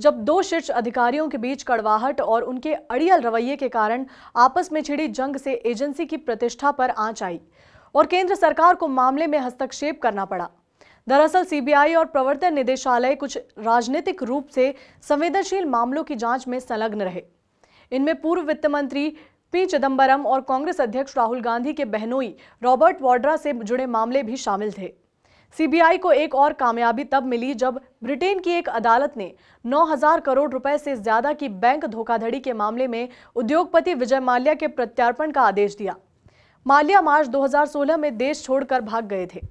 जब दो शीर्ष अधिकारियों के बीच कड़वाहट और उनके अड़ियल रवैये के कारण आपस में छिड़ी जंग से एजेंसी की प्रतिष्ठा पर आंच आई और केंद्र सरकार को मामले में हस्तक्षेप करना पड़ा दरअसल सीबीआई और प्रवर्तन निदेशालय कुछ राजनीतिक रूप से संवेदनशील मामलों की जांच में संलग्न रहे इनमें पूर्व वित्त मंत्री पी चिदम्बरम और कांग्रेस अध्यक्ष राहुल गांधी के बहनोई रॉबर्ट वाड्रा से जुड़े मामले भी शामिल थे सीबीआई को एक और कामयाबी तब मिली जब ब्रिटेन की एक अदालत ने 9000 करोड़ रुपए से ज्यादा की बैंक धोखाधड़ी के मामले में उद्योगपति विजय माल्या के प्रत्यार्पण का आदेश दिया माल्या मार्च 2016 में देश छोड़कर भाग गए थे